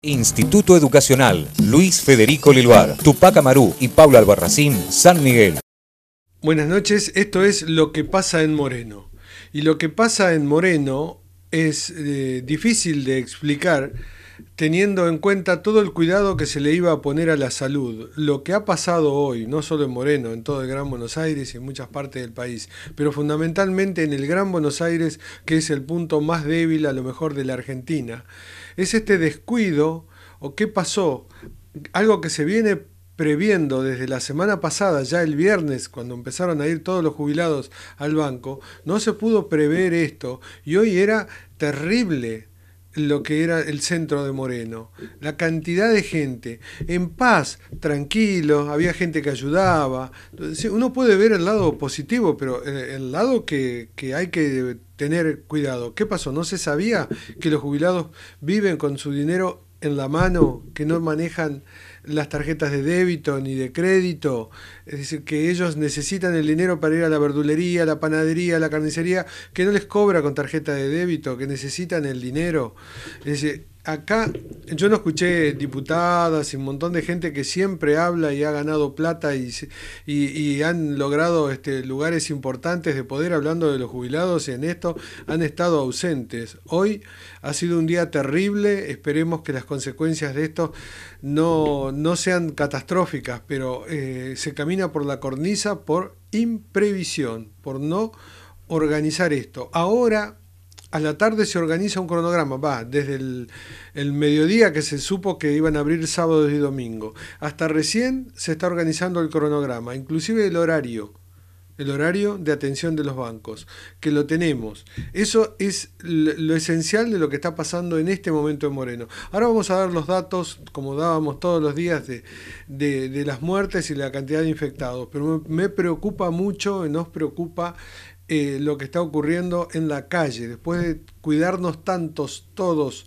Instituto Educacional Luis Federico Leluar, Tupac Amarú y Paula Albarracín, San Miguel. Buenas noches, esto es Lo que pasa en Moreno. Y lo que pasa en Moreno es eh, difícil de explicar teniendo en cuenta todo el cuidado que se le iba a poner a la salud, lo que ha pasado hoy, no solo en Moreno, en todo el Gran Buenos Aires y en muchas partes del país, pero fundamentalmente en el Gran Buenos Aires, que es el punto más débil a lo mejor de la Argentina, es este descuido o qué pasó, algo que se viene previendo desde la semana pasada, ya el viernes, cuando empezaron a ir todos los jubilados al banco, no se pudo prever esto y hoy era terrible lo que era el centro de Moreno. La cantidad de gente, en paz, tranquilo, había gente que ayudaba. Uno puede ver el lado positivo, pero eh, el lado que, que hay que tener cuidado. ¿Qué pasó? ¿No se sabía que los jubilados viven con su dinero en la mano, que no manejan las tarjetas de débito ni de crédito. Es decir, que ellos necesitan el dinero para ir a la verdulería, la panadería, la carnicería, que no les cobra con tarjeta de débito, que necesitan el dinero. Es acá yo no escuché diputadas y un montón de gente que siempre habla y ha ganado plata y, y, han logrado este, lugares importantes de poder hablando de los jubilados en esto han estado ausentes. Hoy ha sido un día terrible, esperemos que las consecuencias de esto no, sean catastróficas, pero eh, se camina por la cornisa por imprevisión, por no organizar esto. Ahora a la tarde se organiza un cronograma, va, desde el, mediodía que se supo que iban a abrir sábados y domingo, hasta recién se está organizando el cronograma, inclusive el horario, el horario de atención de los bancos, que lo tenemos. Eso es lo esencial de lo que está pasando en este momento en Moreno. Ahora vamos a dar los datos, como dábamos todos los días, de, las muertes y la cantidad de infectados, pero me, me preocupa mucho, nos preocupa eh, lo que está ocurriendo en la calle, después de cuidarnos tantos todos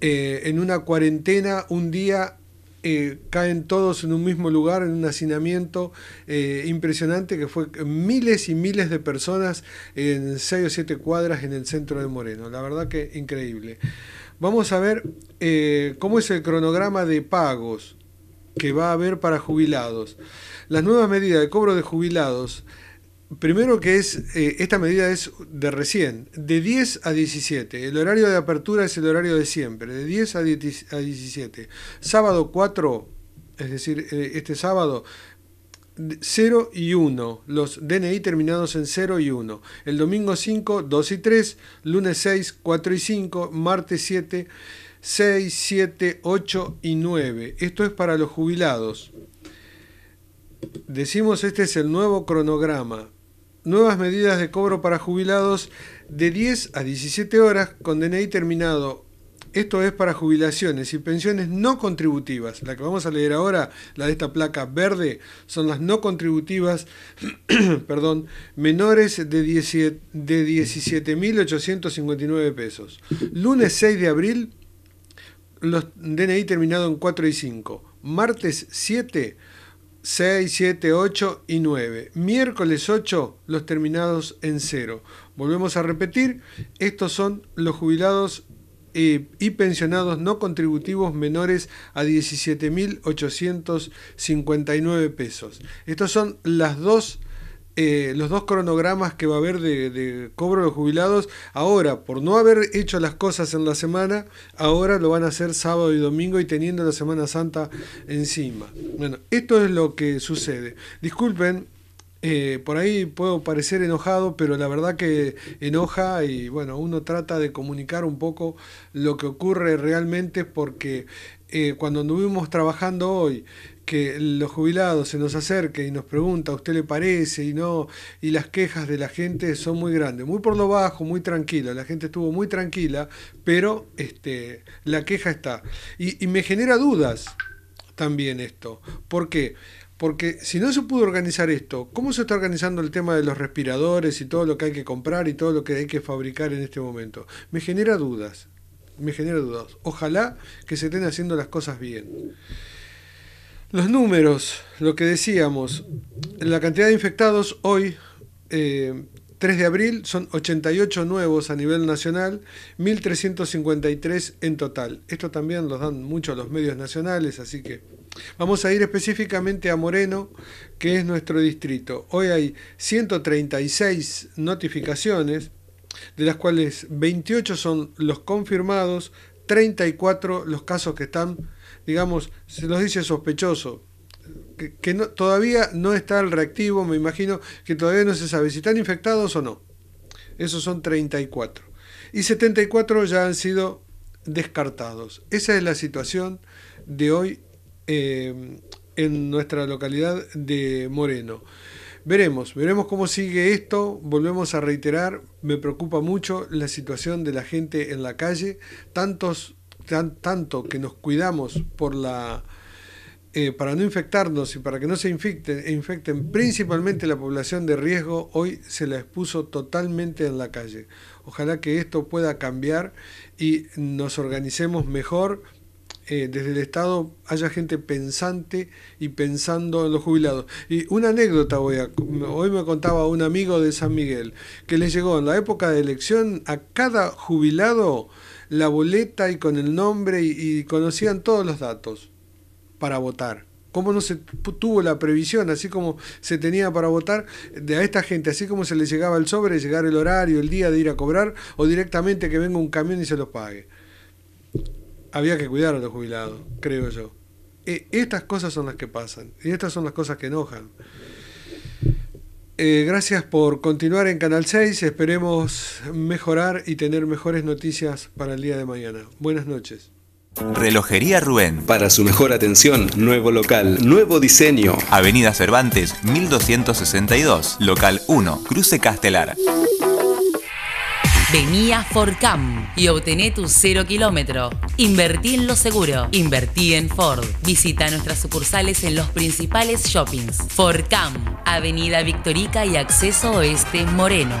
eh, en una cuarentena, un día eh, caen todos en un mismo lugar, en un hacinamiento impresionante que fue miles y miles de personas en seis o siete cuadras en el centro de Moreno. La verdad que increíble. Vamos a ver cómo es el cronograma de pagos que va a haber para jubilados. Las nuevas medidas de cobro de jubilados Primero que es, eh, esta medida es de recién, de 10 a 17. El horario de apertura es el horario de siempre, de 10 a, 17. Sábado 4, es decir, eh, este sábado, 0 y 1, los DNI terminados en 0 y 1. El domingo 5, 2 y 3, lunes 6, 4 y 5, martes 7, 6, 7, 8 y 9. Esto es para los jubilados. Decimos este es el nuevo cronograma nuevas medidas de cobro para jubilados de 10 a 17 horas con DNI terminado. Esto es para jubilaciones y pensiones no contributivas. La que vamos a leer ahora, la de esta placa verde, son las no contributivas, perdón, menores de, 17, de 17.859 pesos. Lunes 6 de abril, los DNI terminado en 4 y 5. Martes 7, 6, 7, 8 y 9. Miércoles 8, los terminados en 0. Volvemos a repetir, estos son los jubilados eh, y pensionados no contributivos menores a 17.859 pesos. Estos son las dos eh, los dos cronogramas que va a haber de, de, cobro de jubilados, ahora, por no haber hecho las cosas en la semana, ahora lo van a hacer sábado y domingo y teniendo la Semana Santa encima. Bueno, esto es lo que sucede. Disculpen eh, por ahí puedo parecer enojado, pero la verdad que enoja y bueno, uno trata de comunicar un poco lo que ocurre realmente porque eh, cuando estuvimos trabajando hoy, que los jubilados se nos acerquen y nos pregunta, ¿a usted le parece? Y no, y las quejas de la gente son muy grandes, muy por lo bajo, muy tranquila. La gente estuvo muy tranquila, pero este, la queja está. Y, y me genera dudas también esto. ¿Por qué? Porque si no se pudo organizar esto, ¿cómo se está organizando el tema de los respiradores y todo lo que hay que comprar y todo lo que hay que fabricar en este momento? Me genera dudas, me genera dudas. Ojalá que se estén haciendo las cosas bien. Los números, lo que decíamos, la cantidad de infectados hoy eh, 3 de abril son 88 nuevos a nivel nacional, 1.353 en total. Esto también lo dan mucho los medios nacionales, así que vamos a ir específicamente a Moreno, que es nuestro distrito. Hoy hay 136 notificaciones, de las cuales 28 son los confirmados, 34 los casos que están, digamos, se los dice sospechoso, que, todavía no está el reactivo, me imagino que todavía no se sabe si están infectados o no. Esos son 34. Y 74 ya han sido descartados. Esa es la situación de hoy eh, en nuestra localidad de Moreno. Veremos, veremos cómo sigue esto. Volvemos a reiterar, me preocupa mucho la situación de la gente en la calle. Tantos, tanto que nos cuidamos por la eh, para no infectarnos y para que no se infecten, e infecten principalmente la población de riesgo, hoy se la expuso totalmente en la calle. Ojalá que esto pueda cambiar y nos organicemos mejor. Eh, desde el Estado haya gente pensante y pensando en los jubilados. Y una anécdota hoy me contaba un amigo de San Miguel que le llegó en la época de elección a cada jubilado la boleta y con el nombre y conocían todos los datos para votar. ¿Cómo no se tuvo la previsión? Así como se tenía para votar de a esta gente, así como se les llegaba el sobre, llegar el horario, el día de ir a cobrar, o directamente que venga un camión y se los pague. Había que cuidar a los jubilados, creo yo. E, estas cosas son las que pasan, y estas son las cosas que enojan. Eh, gracias por continuar en Canal 6. Esperemos mejorar y tener mejores noticias para el día de mañana. Buenas noches. Relojería Rubén. Para su mejor atención, nuevo local, nuevo diseño. Avenida Cervantes, 1262, local 1, Cruce Castelar. Venía a Forcam y obtené tu cero kilómetro. Invertí en lo seguro. Invertí en Ford. Visita nuestras sucursales en los principales shoppings. Forcam, Avenida Victorica y Acceso Oeste Moreno.